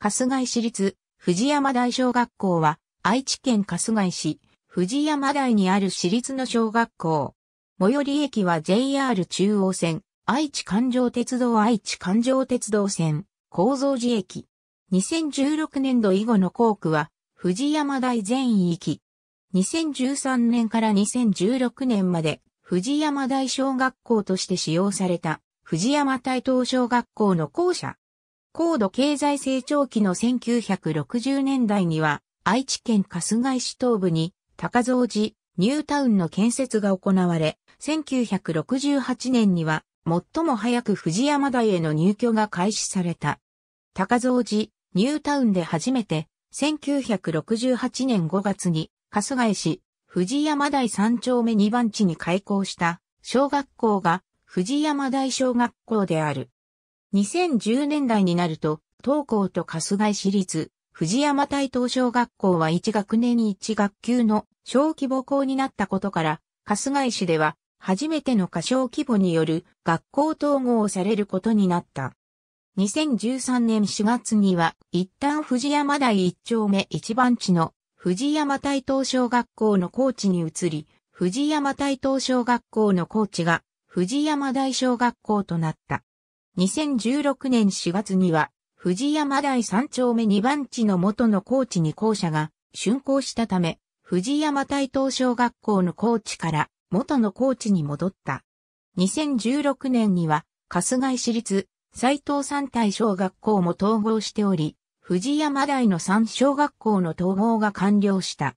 春日井市立、藤山大小学校は、愛知県春日井市、藤山台にある市立の小学校。最寄り駅は JR 中央線、愛知環状鉄道愛知環状鉄道線、構造寺駅。2016年度以後の校区は、藤山台全域。2013年から2016年まで、藤山台小学校として使用された、藤山台東小学校の校舎。高度経済成長期の1960年代には、愛知県春日井市東部に、高蔵寺、ニュータウンの建設が行われ、1968年には、最も早く藤山台への入居が開始された。高蔵寺、ニュータウンで初めて、1968年5月に、春日井市、藤山台3丁目2番地に開校した、小学校が、藤山台小学校である。2010年代になると、東高と春日井市立、藤山台東小学校は1学年に1学級の小規模校になったことから、春日井市では初めての過小規模による学校統合をされることになった。2013年4月には、一旦藤山台一丁目一番地の藤山台東小学校の校地に移り、藤山台東小学校の校地が藤山台小学校となった。2016年4月には、藤山台3丁目2番地の元の高知に校舎が竣工したため、藤山台東小学校の高知から元の高知に戻った。2016年には、春日井市立斎藤三台小学校も統合しており、藤山台の三小学校の統合が完了した。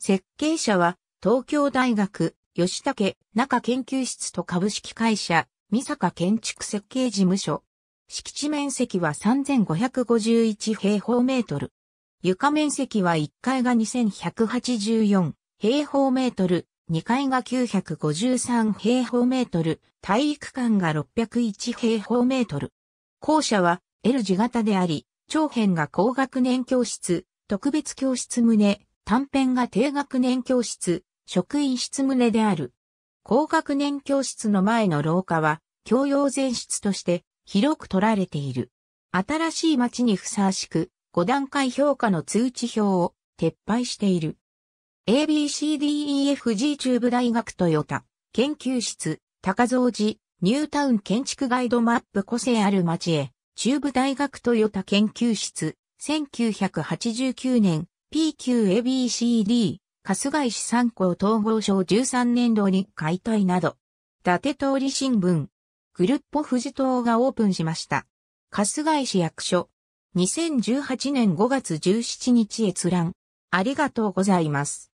設計者は東京大学吉武中研究室と株式会社三坂建築設計事務所。敷地面積は3551平方メートル。床面積は1階が2184平方メートル、2階が953平方メートル、体育館が601平方メートル。校舎は L 字型であり、長編が高学年教室、特別教室棟、短編が低学年教室、職員室棟である。高学年教室の前の廊下は、教養前室として広く取られている。新しい街にふさわしく、5段階評価の通知表を撤廃している。ABCDEFG 中部大学トヨタ、研究室、高蔵寺、ニュータウン建築ガイドマップ個性ある街へ、中部大学トヨタ研究室、1989年、PQABCD、春日井市三校統合省13年度に解体など、伊達通り新聞、グルッポ富士島がオープンしました。春日井市役所、2018年5月17日閲覧、ありがとうございます。